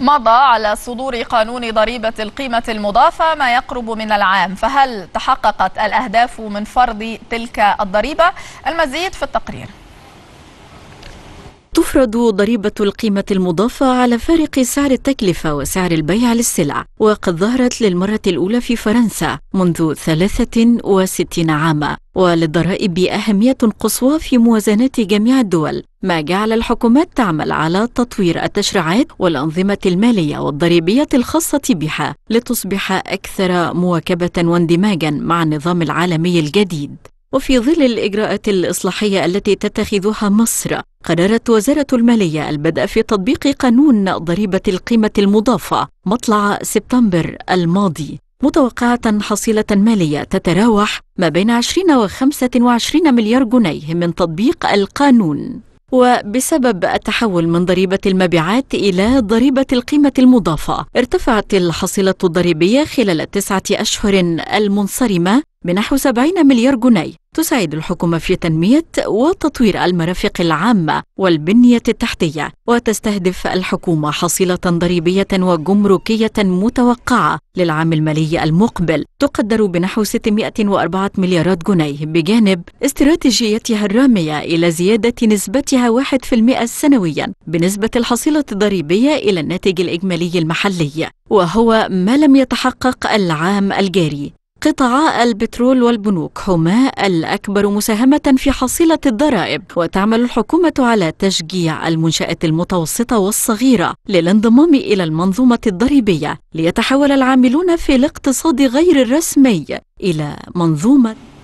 مضى على صدور قانون ضريبة القيمة المضافة ما يقرب من العام فهل تحققت الأهداف من فرض تلك الضريبة؟ المزيد في التقرير تفرض ضريبة القيمة المضافة على فارق سعر التكلفة وسعر البيع للسلع وقد ظهرت للمرة الأولى في فرنسا منذ 63 عاما وللضرائب أهمية قصوى في موازنات جميع الدول ما جعل الحكومات تعمل على تطوير التشريعات والأنظمة المالية والضريبية الخاصة بها لتصبح أكثر مواكبة واندماجا مع النظام العالمي الجديد وفي ظل الإجراءات الإصلاحية التي تتخذها مصر قررت وزارة المالية البدء في تطبيق قانون ضريبة القيمة المضافة مطلع سبتمبر الماضي متوقعة حصيلة مالية تتراوح ما بين 20 و 25 مليار جنيه من تطبيق القانون وبسبب التحول من ضريبة المبيعات إلى ضريبة القيمة المضافة ارتفعت الحصيلة الضريبية خلال التسعة أشهر المنصرمة بنحو 70 مليار جنيه تساعد الحكومة في تنمية وتطوير المرافق العامة والبنية التحتية وتستهدف الحكومة حصيلة ضريبية وجمركية متوقعة للعام المالي المقبل تقدر بنحو 604 مليارات جنيه بجانب استراتيجيتها الرامية إلى زيادة نسبتها 1% سنويا بنسبة الحصيلة الضريبية إلى الناتج الإجمالي المحلي وهو ما لم يتحقق العام الجاري قطاع البترول والبنوك هما الأكبر مساهمة في حصيلة الضرائب وتعمل الحكومة على تشجيع المنشآت المتوسطة والصغيرة للانضمام إلى المنظومة الضريبية ليتحول العاملون في الاقتصاد غير الرسمي إلى منظومة